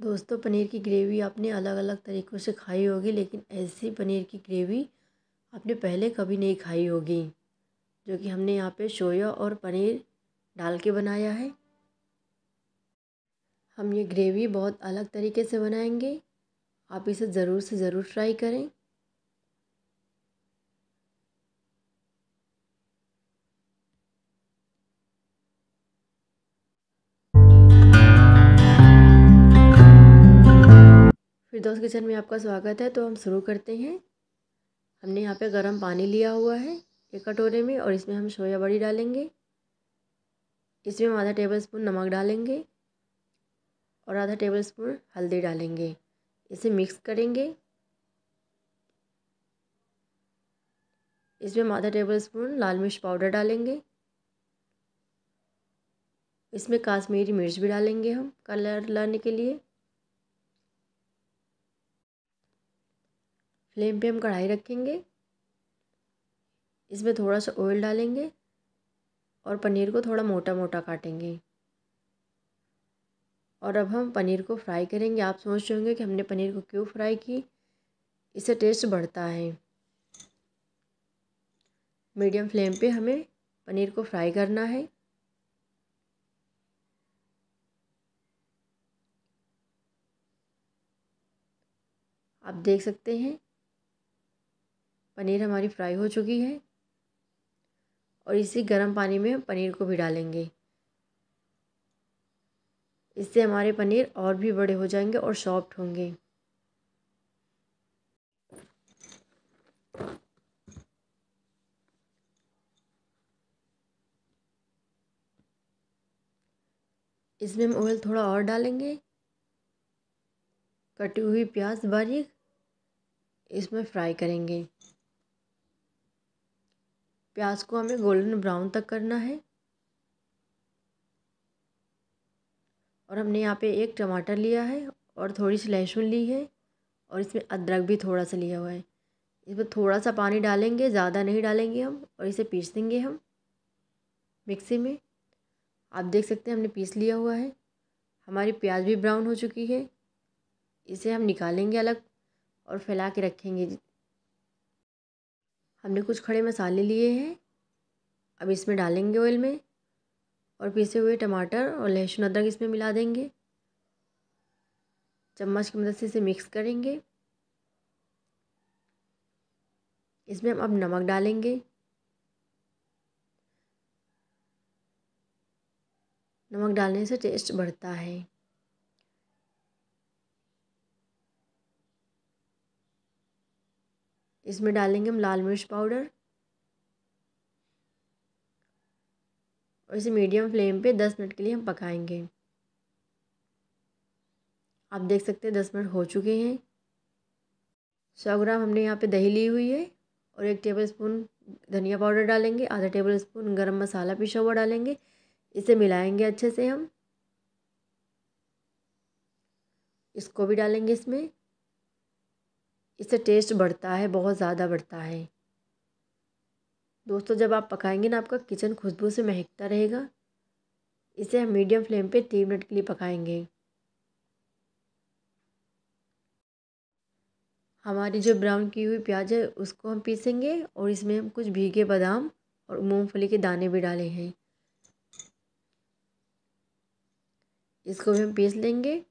दोस्तों पनीर की ग्रेवी आपने अलग अलग तरीक़ों से खाई होगी लेकिन ऐसी पनीर की ग्रेवी आपने पहले कभी नहीं खाई होगी जो कि हमने यहाँ पे सोया और पनीर डाल के बनाया है हम ये ग्रेवी बहुत अलग तरीके से बनाएंगे आप इसे ज़रूर से ज़रूर ट्राई करें दोस्त किचन में आपका स्वागत है तो हम शुरू करते हैं हमने यहाँ पे गरम पानी लिया हुआ है एक कटोरे में और इसमें हम सोया बड़ी डालेंगे इसमें हम आधा टेबल स्पून नमक डालेंगे और आधा टेबल स्पून हल्दी डालेंगे इसे मिक्स करेंगे इसमें हम आधा टेबल स्पून लाल मिर्च पाउडर डालेंगे इसमें काश्मीरी मिर्च भी डालेंगे हम कलर लाने के लिए फ्लेम पे हम कढ़ाई रखेंगे इसमें थोड़ा सा ऑयल डालेंगे और पनीर को थोड़ा मोटा मोटा काटेंगे और अब हम पनीर को फ्राई करेंगे आप सोच रहे होंगे कि हमने पनीर को क्यों फ्राई की इससे टेस्ट बढ़ता है मीडियम फ्लेम पे हमें पनीर को फ्राई करना है आप देख सकते हैं पनीर हमारी फ्राई हो चुकी है और इसी गर्म पानी में पनीर को भी डालेंगे इससे हमारे पनीर और भी बड़े हो जाएंगे और सॉफ्ट होंगे इसमें हम ऑयल थोड़ा और डालेंगे कटी हुई प्याज बारीक इसमें फ्राई करेंगे प्याज को हमें गोल्डन ब्राउन तक करना है और हमने यहाँ पे एक टमाटर लिया है और थोड़ी सी लहसुन ली है और इसमें अदरक भी थोड़ा सा लिया हुआ है इसमें थोड़ा सा पानी डालेंगे ज़्यादा नहीं डालेंगे हम और इसे पीस देंगे हम मिक्सी में आप देख सकते हैं हमने पीस लिया हुआ है हमारी प्याज भी ब्राउन हो चुकी है इसे हम निकालेंगे अलग और फैला के रखेंगे हमने कुछ खड़े मसाले लिए हैं अब इसमें डालेंगे ऑयल में और पीसे हुए टमाटर और लहसुन अदरक इसमें मिला देंगे चम्मच की मदद से इसे मिक्स करेंगे इसमें हम अब नमक डालेंगे नमक डालने से टेस्ट बढ़ता है इसमें डालेंगे हम लाल मिर्च पाउडर और इसे मीडियम फ्लेम पे दस मिनट के लिए हम पकाएंगे आप देख सकते हैं दस मिनट हो चुके हैं सौ ग्राम हमने यहाँ पे दही ली हुई है और एक टेबल स्पून धनिया पाउडर डालेंगे आधा टेबल स्पून गर्म मसाला पिसा हुआ डालेंगे इसे मिलाएंगे अच्छे से हम इसको भी डालेंगे इसमें इससे टेस्ट बढ़ता है बहुत ज़्यादा बढ़ता है दोस्तों जब आप पकाएंगे ना आपका किचन खुशबू से महकता रहेगा इसे हम मीडियम फ्लेम पे तीन मिनट के लिए पकाएंगे हमारी जो ब्राउन की हुई प्याज है उसको हम पीसेंगे और इसमें हम कुछ भीगे बादाम और मूंगफली के दाने भी डाले हैं इसको भी हम पीस लेंगे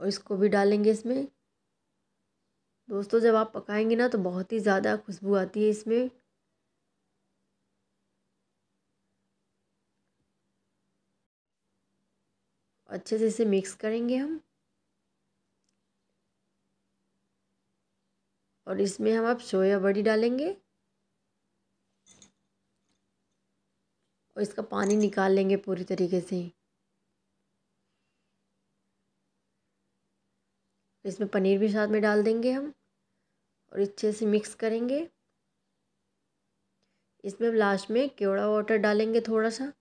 और इसको भी डालेंगे इसमें दोस्तों जब आप पकाएंगे ना तो बहुत ही ज़्यादा खुशबू आती है इसमें अच्छे से इसे मिक्स करेंगे हम और इसमें हम अब सोया बड़ी डालेंगे और इसका पानी निकाल लेंगे पूरी तरीके से इसमें पनीर भी साथ में डाल देंगे हम और अच्छे से मिक्स करेंगे इसमें लास्ट में केवड़ा वाटर डालेंगे थोड़ा सा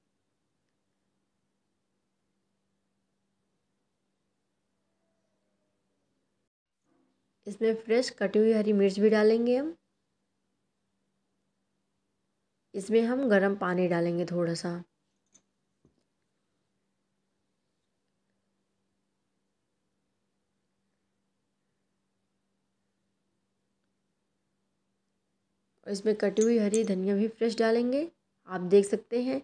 इसमें फ्रेश कटी हुई हरी मिर्च भी डालेंगे हम इसमें हम गरम पानी डालेंगे थोड़ा सा और इसमें कटी हुई हरी धनिया भी फ्रेश डालेंगे आप देख सकते हैं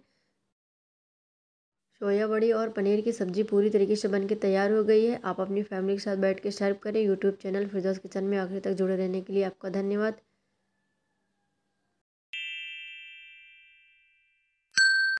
सोया बड़ी और पनीर की सब्ज़ी पूरी तरीके से बन के तैयार हो गई है आप अपनी फैमिली के साथ बैठ के सर्व करें यूट्यूब चैनल फिरदौस किचन में आखिर तक जुड़े रहने के लिए आपका धन्यवाद